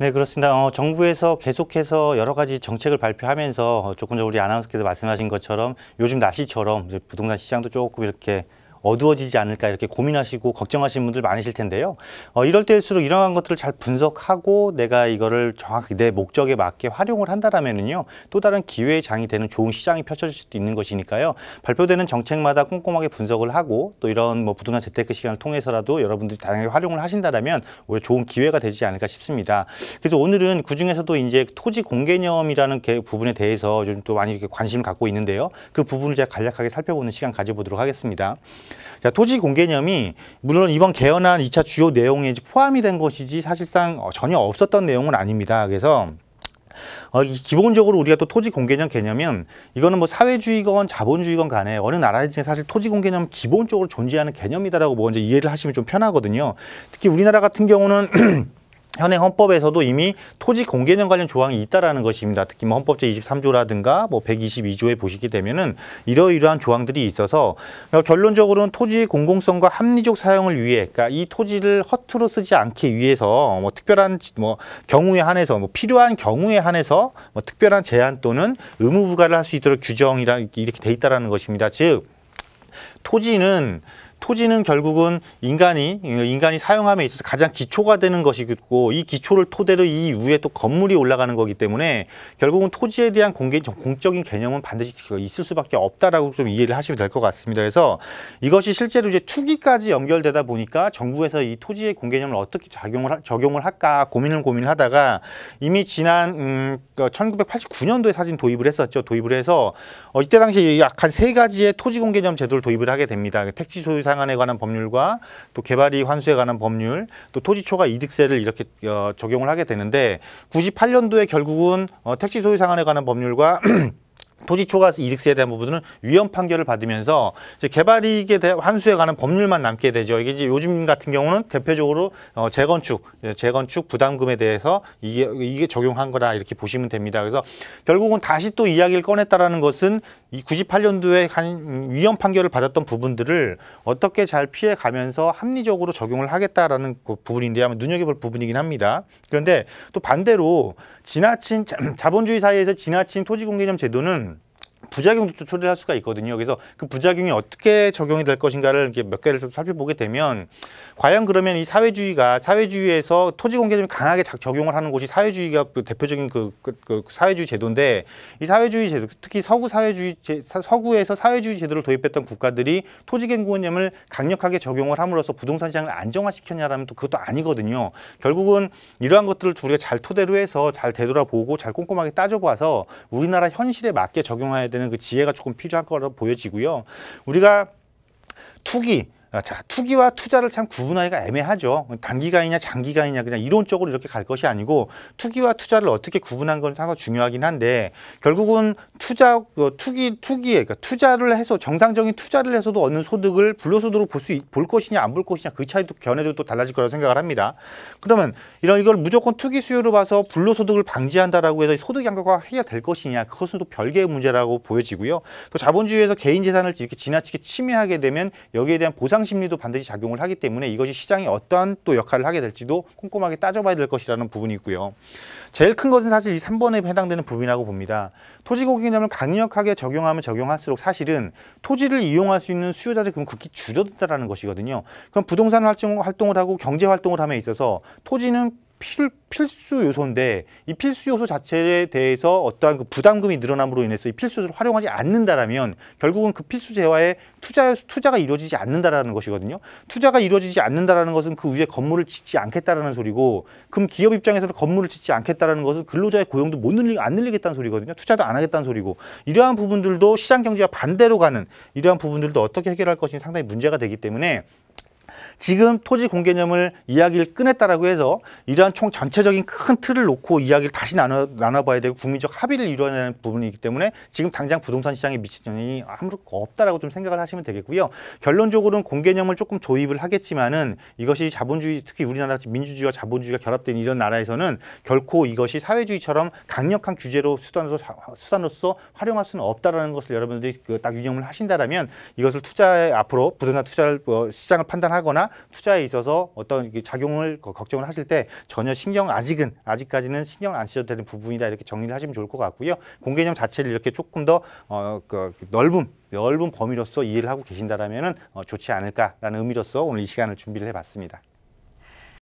네, 그렇습니다. 어, 정부에서 계속해서 여러 가지 정책을 발표하면서 조금 전 우리 아나운서께서 말씀하신 것처럼 요즘 날씨처럼 부동산 시장도 조금 이렇게 어두워지지 않을까 이렇게 고민하시고 걱정하시는 분들 많으실 텐데요. 어, 이럴 때일수록 이러한 것들을 잘 분석하고 내가 이거를 정확히 내 목적에 맞게 활용을 한다라면은요. 또 다른 기회의 장이 되는 좋은 시장이 펼쳐질 수도 있는 것이니까요. 발표되는 정책마다 꼼꼼하게 분석을 하고 또 이런 뭐 부동산 재테크 시간을 통해서라도 여러분들이 다양하게 활용을 하신다라면 오히려 좋은 기회가 되지 않을까 싶습니다. 그래서 오늘은 그 중에서도 이제 토지 공개념이라는 부분에 대해서 요즘 또 많이 이렇게 관심을 갖고 있는데요. 그 부분을 제가 간략하게 살펴보는 시간 가져보도록 하겠습니다. 자, 토지 공개념이 물론 이번 개헌안 2차 주요 내용에 포함이 된 것이지 사실상 어, 전혀 없었던 내용은 아닙니다. 그래서 어, 기본적으로 우리가 또 토지 공개념 개념은 이거는 뭐 사회주의건 자본주의건 간에 어느 나라든지 사실 토지 공개념 기본적으로 존재하는 개념이다라고 먼저 뭐 이해를 하시면 좀 편하거든요. 특히 우리나라 같은 경우는 현행 헌법에서도 이미 토지 공개념 관련 조항이 있다라는 것입니다. 특히 뭐 헌법 제23조라든가 뭐 122조에 보시게 되면은 이러이러한 조항들이 있어서 뭐 결론적으로는 토지의 공공성과 합리적 사용을 위해 그러니까 이 토지를 허투루 쓰지 않기 위해서 뭐 특별한 뭐 경우에 한해서 뭐 필요한 경우에 한해서 뭐 특별한 제한 또는 의무 부과를 할 수 있도록 규정이 이렇게 돼 있다라는 것입니다. 즉 토지는 토지는 결국은 인간이 인간이 사용함에 있어서 가장 기초가 되는 것이고 이 기초를 토대로 이 위에 또 건물이 올라가는 거기 때문에 결국은 토지에 대한 공개 공적인 개념은 반드시 있을 수밖에 없다라고 좀 이해를 하시면 될 것 같습니다. 그래서 이것이 실제로 이제 투기까지 연결되다 보니까 정부에서 이 토지의 공개념을 어떻게 작용을 하, 적용을 할까 고민을 고민을 하다가 이미 지난 음, 1989년도에 그 사진 도입을 했었죠. 도입을 해서 어, 이때 당시 약 한 세 가지의 토지 공개념 제도를 도입을 하게 됩니다. 그 택지 소유상 상한에 관한 법률과 또 개발이익 환수에 관한 법률 또 토지초과 이득세를 이렇게 어, 적용을 하게 되는데 98년도에 결국은 어, 택시 소유 상한에 관한 법률과 토지 초과 이득세에 대한 부분은 위헌 판결을 받으면서 이제 개발이익에 대한 환수에 관한 법률만 남게 되죠. 이게 이제 요즘 같은 경우는 대표적으로 어, 재건축, 예, 재건축 부담금에 대해서 이게 이게 적용한 거다 이렇게 보시면 됩니다. 그래서 결국은 다시 또 이야기를 꺼냈다라는 것은 이 98년도에 한 위헌 판결을 받았던 부분들을 어떻게 잘 피해가면서 합리적으로 적용을 하겠다라는 그 부분인데 아마 눈여겨볼 부분이긴 합니다. 그런데 또 반대로 지나친 자본주의 사회에서 지나친 토지공개념 제도는 부작용도 또 초래할 수가 있거든요. 그래서 그 부작용이 어떻게 적용이 될 것인가를 이렇게 몇 개를 좀 살펴보게 되면 과연 그러면 이 사회주의가 사회주의에서 토지공개점이 강하게 적용을 하는 곳이 사회주의가 그 대표적인 그, 그, 그, 사회주의 제도인데 이 사회주의 제도 특히 서구 사회주의 제, 서구에서 사회주의 제도를 도입했던 국가들이 토지공개념을 강력하게 적용을 함으로써 부동산 시장을 안정화시켰냐라면 또 그것도 아니거든요. 결국은 이러한 것들을 우리가 잘 토대로 해서 잘 되돌아보고 잘 꼼꼼하게 따져봐서 우리나라 현실에 맞게 적용해야 되는 그 지혜가 조금 필요할 거라고 보여지고요. 우리가 투기 아, 자, 투기와 투자를 참 구분하기가 애매하죠. 단기간이냐 장기간이냐 그냥 이론적으로 이렇게 갈 것이 아니고 투기와 투자를 어떻게 구분한 건 상당히 중요하긴 한데 결국은 투자 어, 투기 투기에 그러니까 투자를 해서 정상적인 투자를 해서도 얻는 소득을 불로소득으로 볼수볼 것이냐 안 볼 것이냐 그 차이도 견해도 또 달라질 거라고 생각을 합니다. 그러면 이런 이걸 무조건 투기 수요로 봐서 불로소득을 방지한다라고 해서 소득 양극화 해야 될 것이냐 그것은 또 별개의 문제라고 보여지고요. 또 자본주의에서 개인 재산을 이렇게 지나치게 침해하게 되면 여기에 대한 보상 보상 심리도 반드시 작용을 하기 때문에 이것이 시장에 어떠한 또 역할을 하게 될지도 꼼꼼하게 따져봐야 될 것이라는 부분이고요. 제일 큰 것은 사실 이 3번에 해당되는 부분이라고 봅니다. 토지공개념을 강력하게 적용하면 적용할수록 사실은 토지를 이용할 수 있는 수요자들이 그럼 극히 줄어든다는 것이거든요. 그럼 부동산 활동, 활동을 하고 경제 활동을 함에 있어서 토지는 필, 필수 요소인데 이 필수 요소 자체에 대해서 어떠한 그 부담금이 늘어남으로 인해서 이 필수 요소를 활용하지 않는다라면 결국은 그 필수 재화에 투자, 투자가 이루어지지 않는다라는 것이거든요. 투자가 이루어지지 않는다라는 것은 그 위에 건물을 짓지 않겠다라는 소리고 그럼 기업 입장에서는 건물을 짓지 않겠다라는 것은 근로자의 고용도 못 늘리, 안 늘리겠다는 소리거든요. 투자도 안 하겠다는 소리고 이러한 부분들도 시장 경제와 반대로 가는 이러한 부분들도 어떻게 해결할 것인지 상당히 문제가 되기 때문에 지금 토지 공개념을 이야기를 꺼냈다라고 해서 이러한 총 전체적인 큰 틀을 놓고 이야기를 다시 나눠, 나눠봐야 되고 국민적 합의를 이루어내는 부분이기 때문에 지금 당장 부동산 시장에 미치는 영향이 아무렇고 없다라고 좀 생각을 하시면 되겠고요. 결론적으로는 공개념을 조금 조입을 하겠지만은 이것이 자본주의 특히 우리나라 민주주의와 자본주의가 결합된 이런 나라에서는 결코 이것이 사회주의처럼 강력한 규제로 수단으로 수단으로서 활용할 수는 없다라는 것을 여러분들이 그 딱 유념을 하신다라면 이것을 투자에 앞으로 부동산 투자 어, 시장을 판단하 하거나 투자에 있어서 어떤 작용을 걱정을 하실 때 전혀 신경 아직은 아직까지는 신경 안 쓰셔도 되는 부분이다 이렇게 정리를 하시면 좋을 것 같고요. 공개념 자체를 이렇게 조금 더 어, 그 넓은 넓은 범위로서 이해를 하고 계신다라면 어, 좋지 않을까라는 의미로서 오늘 이 시간을 준비를 해봤습니다.